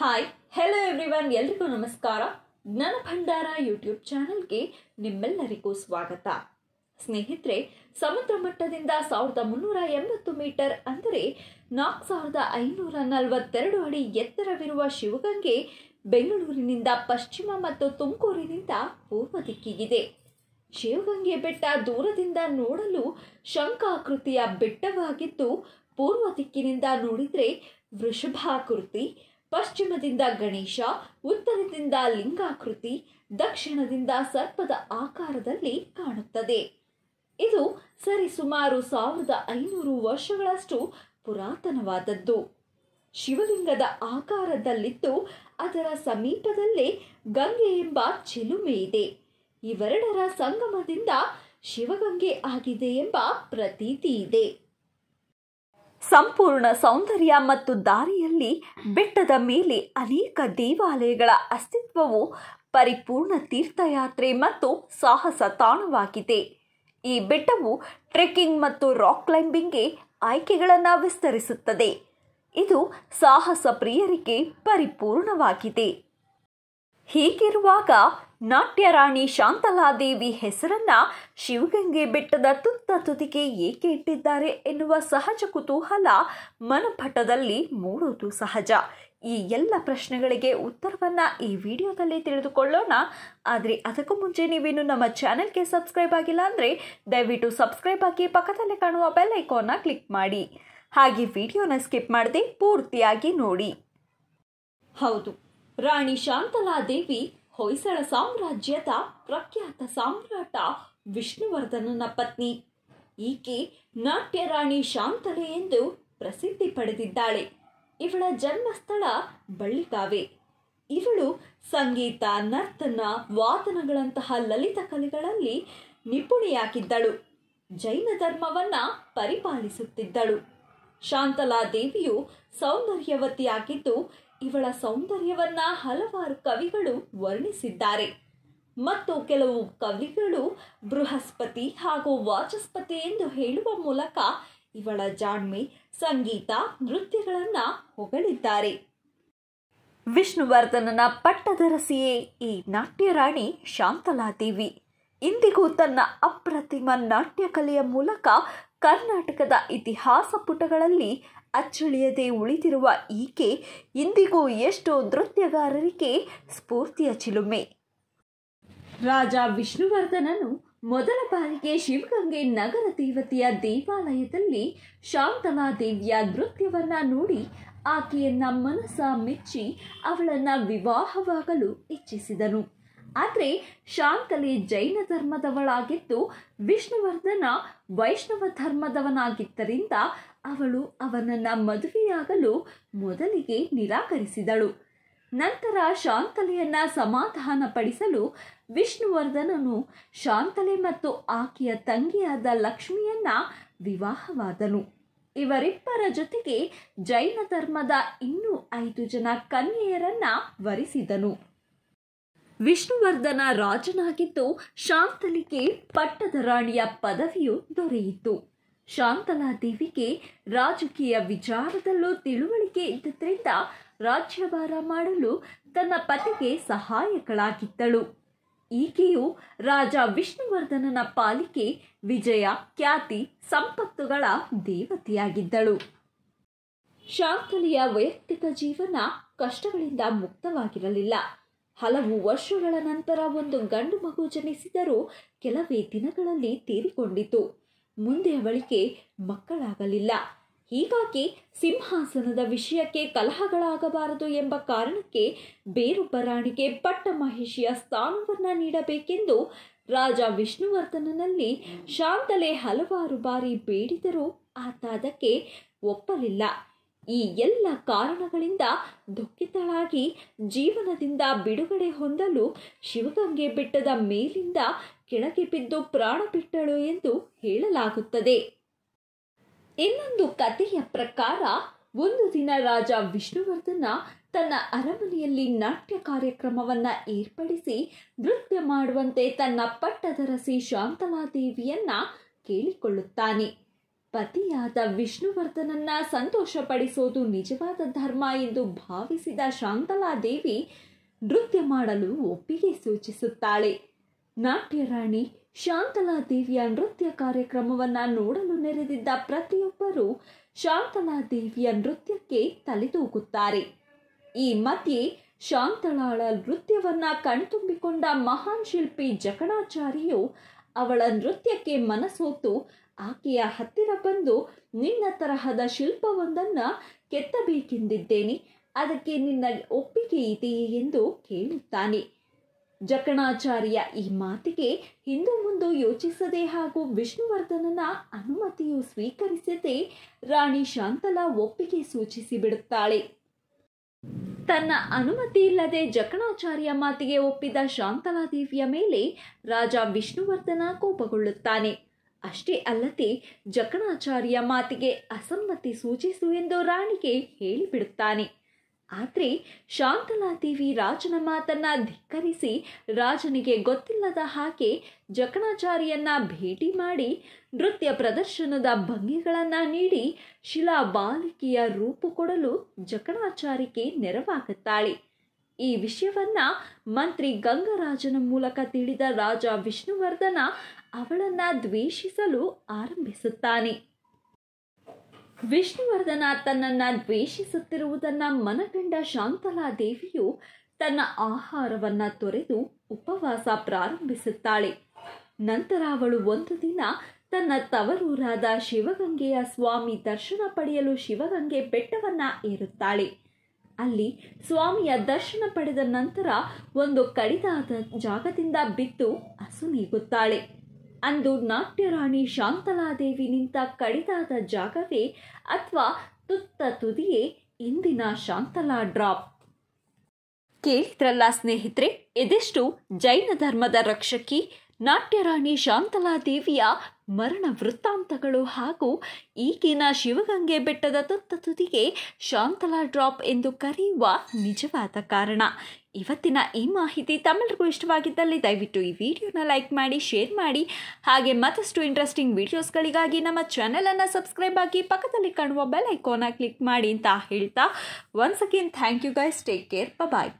hi hello everyone ಎಲ್ರಿಗೂ ನಮಸ್ಕಾರ ಜ್ಞಾನ ಭಂಡಾರ ಯೂಟ್ಯೂಬ್ ಚಾನಲ್ಗೆ ನಿಮ್ಮೆಲ್ಲರಿಗೂ ಸ್ವಾಗತ ಸ್ನೇಹಿತರೆ ಸಮುದ್ರ ಮಟ್ಟದಿಂದ ಸಾವಿರದ ಮುನ್ನೂರ ಎಂಬತ್ತು ಮೀಟರ್ ಅಂದರೆ ನಾಲ್ಕು ಸಾವಿರದ ಐನೂರ ನಲವತ್ತೆರಡು ಅಡಿ ಎತ್ತರವಿರುವ ಶಿವಗಂಗೆ ಬೆಂಗಳೂರಿನಿಂದ ಪಶ್ಚಿಮ ಮತ್ತು ತುಮಕೂರಿನಿಂದ ಪೂರ್ವ ದಿಕ್ಕಿಗಿದೆ ಶಿವಗಂಗೆ ಬೆಟ್ಟ ದೂರದಿಂದ ನೋಡಲು ಶಂಖಾಕೃತಿಯ ಬೆಟ್ಟವಾಗಿದ್ದು ಪೂರ್ವ ದಿಕ್ಕಿನಿಂದ ನೋಡಿದರೆ ವೃಷಭಾಕೃತಿ ಪಶ್ಚಿಮದಿಂದ ಗಣೇಶ ಉತ್ತರದಿಂದ ಲಿಂಗಾಕೃತಿ ದಕ್ಷಿಣದಿಂದ ಸರ್ಪದ ಆಕಾರದಲ್ಲಿ ಕಾಣುತ್ತದೆ ಇದು ಸರಿಸುಮಾರು ಸಾವಿರದ ಐನೂರು ವರ್ಷಗಳಷ್ಟು ಪುರಾತನವಾದದ್ದು ಶಿವಲಿಂಗದ ಆಕಾರದಲ್ಲಿದ್ದು ಅದರ ಸಮೀಪದಲ್ಲೇ ಗಂಗೆ ಎಂಬ ಚಿಲುಮೆ ಇದೆ ಇವೆರಡರ ಸಂಗಮದಿಂದ ಶಿವಗಂಗೆ ಆಗಿದೆ ಎಂಬ ಪ್ರತೀತಿ ಇದೆ ಸಂಪೂರ್ಣ ಸೌಂದರ್ಯ ಮತ್ತು ದಾರಿಯಲ್ಲಿ ಬೆಟ್ಟದ ಮೇಲೆ ಅನೇಕ ದೇವಾಲಯಗಳ ಅಸ್ತಿತ್ವವು ಪರಿಪೂರ್ಣ ತೀರ್ಥಯಾತ್ರೆ ಮತ್ತು ಸಾಹಸ ತಾಣವಾಗಿದೆ ಈ ಬೆಟ್ಟವು ಟ್ರೆಕ್ಕಿಂಗ್ ಮತ್ತು ರಾಕ್ ಕ್ಲೈಂಬಿಂಗ್ಗೆ ಆಯ್ಕೆಗಳನ್ನು ವಿಸ್ತರಿಸುತ್ತದೆ ಇದು ಸಾಹಸ ಪ್ರಿಯರಿಗೆ ಪರಿಪೂರ್ಣವಾಗಿದೆ ಹೀಗಿರುವಾಗ ನಾಟ್ಯರಾಣಿ ಶಾಂತಲಾದೇವಿ ಹೆಸರನ್ನ ಶಿವಗಂಗೆ ಬೆಟ್ಟದ ತುತ್ತ ತುದಿಗೆ ಏಕೆ ಇಟ್ಟಿದ್ದಾರೆ ಎನ್ನುವ ಸಹಜ ಕುತೂಹಲ ಮನಪಟದಲ್ಲಿ ಮೂಡುವುದು ಸಹಜ ಈ ಎಲ್ಲ ಪ್ರಶ್ನೆಗಳಿಗೆ ಉತ್ತರವನ್ನು ಈ ವಿಡಿಯೋದಲ್ಲಿ ತಿಳಿದುಕೊಳ್ಳೋಣ ಆದರೆ ಅದಕ್ಕೂ ಮುಂಚೆ ನೀವೇನು ನಮ್ಮ ಚಾನೆಲ್ಗೆ ಸಬ್ಸ್ಕ್ರೈಬ್ ಆಗಿಲ್ಲ ಅಂದರೆ ದಯವಿಟ್ಟು ಸಬ್ಸ್ಕ್ರೈಬ್ ಆಗಿ ಪಕ್ಕದಲ್ಲಿ ಕಾಣುವ ಬೆಲ್ ಐಕಾನ್ನ ಕ್ಲಿಕ್ ಮಾಡಿ ಹಾಗೆ ವಿಡಿಯೋನ ಸ್ಕಿಪ್ ಮಾಡದೆ ಪೂರ್ತಿಯಾಗಿ ನೋಡಿ ಹೌದು ರಾಣಿ ಶಾಂತಲಾದೇವಿ ಹೊಯ್ಸಳ ಸಾಮ್ರಾಜ್ಯದ ಪ್ರಖ್ಯಾತ ಸಾಮ್ರಾಟ ವಿಷ್ಣುವರ್ಧನನ ಪತ್ನಿ ಈಕೆ ನಾಟ್ಯ ರಾಣಿ ಶಾಂತಲೆ ಎಂದು ಪ್ರಸಿದ್ಧಿ ಪಡೆದಿದ್ದಾಳೆ ಇವಳ ಜನ್ಮಸ್ಥಳ ಬಳ್ಳಿಗಾವೆ ಇವಳು ಸಂಗೀತ ನರ್ತನ ವಾದನಗಳಂತಹ ಲಲಿತ ಕಲೆಗಳಲ್ಲಿ ನಿಪುಣಿಯಾಗಿದ್ದಳು ಜೈನ ಧರ್ಮವನ್ನ ಪರಿಪಾಲಿಸುತ್ತಿದ್ದಳು ಶಾಂತಲಾ ದೇವಿಯು ಸೌಂದರ್ಯವತಿಯಾಗಿದ್ದು ಇವಳ ಸೌಂದರ್ಯವನ್ನ ಹಲವಾರು ಕವಿಗಳು ವರ್ಣಿಸಿದ್ದಾರೆ ಮತ್ತು ಕೆಲವು ಕವಿಗಳು ಬೃಹಸ್ಪತಿ ಹಾಗೂ ವಾಚಸ್ಪತಿ ಎಂದು ಹೇಳುವ ಮೂಲಕ ಇವಳ ಜಾಣ್ಮೆ ಸಂಗೀತ ನೃತ್ಯಗಳನ್ನು ಹೊಗಳಿದ್ದಾರೆ ವಿಷ್ಣುವರ್ಧನನ ಪಟ್ಟದರಸಿಯೇ ಈ ನಾಟ್ಯರಾಣಿ ಶಾಂತಲಾದೇವಿ ಇಂದಿಗೂ ತನ್ನ ಅಪ್ರತಿಮ ನಾಟ್ಯ ಕಲೆಯ ಮೂಲಕ ಕರ್ನಾಟಕದ ಇತಿಹಾಸ ಪುಟಗಳಲ್ಲಿ ಅಚ್ಚಳಿಯದೆ ಉಳಿದಿರುವ ಈಕೆ ಇಂದಿಗೂ ಎಷ್ಟೋ ನೃತ್ಯಗಾರರಿಗೆ ಸ್ಫೂರ್ತಿಯ ಚಿಲುಮೆ ರಾಜ ವಿಷ್ಣುವರ್ಧನನು ಮೊದಲ ಬಾರಿಗೆ ಶಿವಗಂಗೆ ನಗರ ದೇವತೆಯ ದೇವಾಲಯದಲ್ಲಿ ಶಾಂತಲಾದೇವಿಯ ದೇವಿಯ ನೃತ್ಯವನ್ನ ನೋಡಿ ಆಕೆಯನ್ನ ಮನಸ ಮೆಚ್ಚಿ ಅವಳನ್ನ ವಿವಾಹವಾಗಲು ಇಚ್ಛಿಸಿದನು ಆದರೆ ಶಾಂತಲೆ ಜೈನ ಧರ್ಮದವಳಾಗಿದ್ದು ವಿಷ್ಣುವರ್ಧನ ವೈಷ್ಣವ ಧರ್ಮದವನಾಗಿದ್ದರಿಂದ ಅವಳು ಅವನನ್ನು ಮದುವೆಯಾಗಲು ಮೊದಲಿಗೆ ನಿರಾಕರಿಸಿದಳು ನಂತರ ಶಾಂತಲೆಯನ್ನ ಸಮಾಧಾನಪಡಿಸಲು ವಿಷ್ಣುವರ್ಧನನು ಶಾಂತಲೆ ಮತ್ತು ಆಕೆಯ ತಂಗಿಯಾದ ಲಕ್ಷ್ಮಿಯನ್ನ ವಿವಾಹವಾದನು ಇವರಿಬ್ಬರ ಜೊತೆಗೆ ಜೈನ ಧರ್ಮದ ಇನ್ನೂ ಐದು ಜನ ಕನ್ಯೆಯರನ್ನ ವರಿಸಿದನು ವಿಷ್ಣುವರ್ಧನ ರಾಜನಾಗಿದ್ದು ಶಾಂತಲಿಗೆ ಪಟ್ಟದ ರಾಣಿಯ ಪದವಿಯು ದೊರೆಯಿತು ಶಾಂತಲಾ ದೇವಿಗೆ ರಾಜಕೀಯ ವಿಚಾರದಲ್ಲೂ ತಿಳುವಳಿಕೆ ಇದ್ದುದರಿಂದ ರಾಜ್ಯಭಾರ ಮಾಡಲು ತನ್ನ ಪತಿಗೆ ಸಹಾಯಕಳಾಗಿದ್ದಳು ಈಕೆಯು ರಾಜ ವಿಷ್ಣುವರ್ಧನನ ಪಾಲಿಕೆ ವಿಜಯ ಖ್ಯಾತಿ ಸಂಪತ್ತುಗಳ ದೇವತೆಯಾಗಿದ್ದಳು ಶಾಂತಲಿಯ ವೈಯಕ್ತಿಕ ಜೀವನ ಕಷ್ಟಗಳಿಂದ ಮುಕ್ತವಾಗಿರಲಿಲ್ಲ ಹಲವು ವರ್ಷಗಳ ನಂತರ ಒಂದು ಗಂಡು ಮಗು ಜನಿಸಿದರೂ ಕೆಲವೇ ದಿನಗಳಲ್ಲಿ ತೀರಿಕೊಂಡಿತು ಮುಂದೆ ಅವಳಿಗೆ ಮಕ್ಕಳಾಗಲಿಲ್ಲ ಹೀಗಾಗಿ ಸಿಂಹಾಸನದ ವಿಷಯಕ್ಕೆ ಕಲಹಗಳಾಗಬಾರದು ಎಂಬ ಕಾರಣಕ್ಕೆ ಬೇರೊಬ್ಬ ರಾಣಿಗೆ ಪಟ್ಟ ಮಹಿಷಿಯ ಸ್ಥಾನವನ್ನು ನೀಡಬೇಕೆಂದು ರಾಜ ವಿಷ್ಣುವರ್ಧನನಲ್ಲಿ ಶಾಂತಲೆ ಹಲವಾರು ಬಾರಿ ಬೇಡಿದರೂ ಆತ ಅದಕ್ಕೆ ಒಪ್ಪಲಿಲ್ಲ ಈ ಎಲ್ಲ ಕಾರಣಗಳಿಂದ ದುಃಖಿತಳಾಗಿ ಜೀವನದಿಂದ ಬಿಡುಗಡೆ ಹೊಂದಲು ಶಿವಗಂಗೆ ಬೆಟ್ಟದ ಮೇಲಿಂದ ಕೆಳಗೆ ಬಿದ್ದು ಪ್ರಾಣ ಬಿಟ್ಟಳು ಎಂದು ಹೇಳಲಾಗುತ್ತದೆ ಇನ್ನೊಂದು ಕಥೆಯ ಪ್ರಕಾರ ಒಂದು ದಿನ ರಾಜ ವಿಷ್ಣುವರ್ಧನ ತನ್ನ ಅರಮನೆಯಲ್ಲಿ ನಾಟ್ಯ ಕಾರ್ಯಕ್ರಮವನ್ನ ಏರ್ಪಡಿಸಿ ನೃತ್ಯ ಮಾಡುವಂತೆ ತನ್ನ ಪಟ್ಟದರಸಿ ಶಾಂತಲಾದೇವಿಯನ್ನ ಕೇಳಿಕೊಳ್ಳುತ್ತಾನೆ ಪತಿಯಾದ ವಿಷ್ಣುವರ್ಧನನ್ನ ಸಂತೋಷಪಡಿಸೋದು ನಿಜವಾದ ಧರ್ಮ ಎಂದು ಭಾವಿಸಿದ ಶಾಂತಲಾದೇವಿ ನೃತ್ಯ ಮಾಡಲು ಒಪ್ಪಿಗೆ ಸೂಚಿಸುತ್ತಾಳೆ ನಾಟ್ಯರಾಣಿ ಶಾಂತಲಾದೇವಿಯ ನೃತ್ಯ ಕಾರ್ಯಕ್ರಮವನ್ನು ನೋಡಲು ನೆರೆದಿದ್ದ ಪ್ರತಿಯೊಬ್ಬರೂ ಶಾಂತಲಾದೇವಿಯ ನೃತ್ಯಕ್ಕೆ ತಲೆದೂಗುತ್ತಾರೆ ಈ ಮಧ್ಯೆ ಶಾಂತಲಾಳ ನೃತ್ಯವನ್ನ ಕಣ್ತುಂಬಿಕೊಂಡ ಮಹಾನ್ ಶಿಲ್ಪಿ ಜಕಣಾಚಾರಿಯು ಅವಳ ನೃತ್ಯಕ್ಕೆ ಮನಸೋತು ಆಕೆಯ ಹತ್ತಿರ ಬಂದು ನಿನ್ನ ತರಹದ ಶಿಲ್ಪವೊಂದನ್ನು ಕೆತ್ತಬೇಕೆಂದಿದ್ದೇನೆ ಅದಕ್ಕೆ ನಿನ್ನ ಒಪ್ಪಿಗೆ ಇದೆಯೇ ಎಂದು ಕೇಳುತ್ತಾನೆ ಜಕಣಾಚಾರ್ಯ ಈ ಮಾತಿಗೆ ಹಿಂದೂ ಮುಂದೆ ಯೋಚಿಸದೆ ಹಾಗೂ ವಿಷ್ಣುವರ್ಧನನ ಅನುಮತಿಯು ಸ್ವೀಕರಿಸದೆ ರಾಣಿ ಶಾಂತಲಾ ಒಪ್ಪಿಗೆ ಸೂಚಿಸಿ ಬಿಡುತ್ತಾಳೆ ತನ್ನ ಅನುಮತಿ ಇಲ್ಲದೆ ಜಕಣಾಚಾರ್ಯ ಮಾತಿಗೆ ಒಪ್ಪಿದ ಶಾಂತಲಾದೇವಿಯ ಮೇಲೆ ರಾಜ ವಿಷ್ಣುವರ್ಧನ ಕೋಪಗೊಳ್ಳುತ್ತಾನೆ ಅಷ್ಟೇ ಅಲ್ಲದೆ ಜಕಣಾಚಾರ್ಯ ಮಾತಿಗೆ ಅಸಮ್ಮತಿ ಸೂಚಿಸು ಎಂದು ರಾಣಿಗೆ ಹೇಳಿಬಿಡುತ್ತಾನೆ ಆದರೆ ಶಾಂತಲಾದೇವಿ ರಾಜನ ಮಾತನ್ನ ಧಿಕ್ಕರಿಸಿ ರಾಜನಿಗೆ ಗೊತ್ತಿಲ್ಲದ ಹಾಗೆ ಜಕಣಾಚಾರ್ಯನ್ನ ಭೇಟಿ ಮಾಡಿ ನೃತ್ಯ ಪ್ರದರ್ಶನದ ಭಂಗಿಗಳನ್ನು ನೀಡಿ ಶಿಲಾ ಬಾಲಿಕೆಯ ರೂಪು ಕೊಡಲು ಜಕಣಾಚಾರ್ಯಕ್ಕೆ ನೆರವಾಗುತ್ತಾಳೆ ಈ ವಿಷಯವನ್ನ ಮಂತ್ರಿ ಗಂಗರಾಜನ ಮೂಲಕ ತಿಳಿದ ರಾಜ ವಿಷ್ಣುವರ್ಧನ ಅವಳನ್ನು ದ್ವೇಷಿಸಲು ಆರಂಭಿಸುತ್ತಾನೆ ವಿಷ್ಣುವರ್ಧನ ತನ್ನನ್ನು ದ್ವೇಷಿಸುತ್ತಿರುವುದನ್ನು ಮನಗಂಡ ದೇವಿಯು ತನ್ನ ಆಹಾರವನ್ನು ತೊರೆದು ಉಪವಾಸ ಪ್ರಾರಂಭಿಸುತ್ತಾಳೆ ನಂತರ ಅವಳು ಒಂದು ದಿನ ತನ್ನ ತವರೂರಾದ ಶಿವಗಂಗೆಯ ಸ್ವಾಮಿ ದರ್ಶನ ಪಡೆಯಲು ಶಿವಗಂಗೆ ಬೆಟ್ಟವನ್ನು ಏರುತ್ತಾಳೆ ಅಲ್ಲಿ ಸ್ವಾಮಿಯ ದರ್ಶನ ಪಡೆದ ನಂತರ ಒಂದು ಕಡಿದಾದ ಜಾಗದಿಂದ ಬಿದ್ದು ಹಸುನೀಗುತ್ತಾಳೆ ಅಂದು ನಾಟ್ಯರಾಣಿ ಶಾಂತಲಾದೇವಿ ನಿಂತ ಕಡಿದಾದ ಜಾಗವೇ ಅಥವಾ ತುತ್ತ ತುದಿಯೇ ಇಂದಿನ ಶಾಂತಲಾ ಡ್ರಾಪ್ ಕೇಳಿದ್ರಲ್ಲ ಸ್ನೇಹಿತರೆ ಇದಿಷ್ಟು ಜೈನ ಧರ್ಮದ ರಕ್ಷಕಿ ನಾಟ್ಯರಾಣಿ ದೇವಿಯ ಮರಣ ವೃತ್ತಾಂತಗಳು ಹಾಗೂ ಈಗಿನ ಶಿವಗಂಗೆ ಬೆಟ್ಟದ ತುತ್ತ ತುದಿಗೆ ಶಾಂತಲಾ ಡ್ರಾಪ್ ಎಂದು ಕರೆಯುವ ನಿಜವಾದ ಕಾರಣ ಇವತ್ತಿನ ಈ ಮಾಹಿತಿ ತಮ್ಮೆಲ್ಲರಿಗೂ ಇಷ್ಟವಾಗಿದ್ದಲ್ಲಿ ದಯವಿಟ್ಟು ಈ ವಿಡಿಯೋನ ಲೈಕ್ ಮಾಡಿ ಶೇರ್ ಮಾಡಿ ಹಾಗೆ ಮತ್ತಷ್ಟು ಇಂಟ್ರೆಸ್ಟಿಂಗ್ ವಿಡಿಯೋಸ್ಗಳಿಗಾಗಿ ನಮ್ಮ ಚಾನಲನ್ನು ಸಬ್ಸ್ಕ್ರೈಬ್ ಆಗಿ ಪಕ್ಕದಲ್ಲಿ ಕಾಣುವ ಬೆಲ್ ಐಕಾನ ಕ್ಲಿಕ್ ಮಾಡಿ ಅಂತ ಹೇಳ್ತಾ once again thank you guys take care bye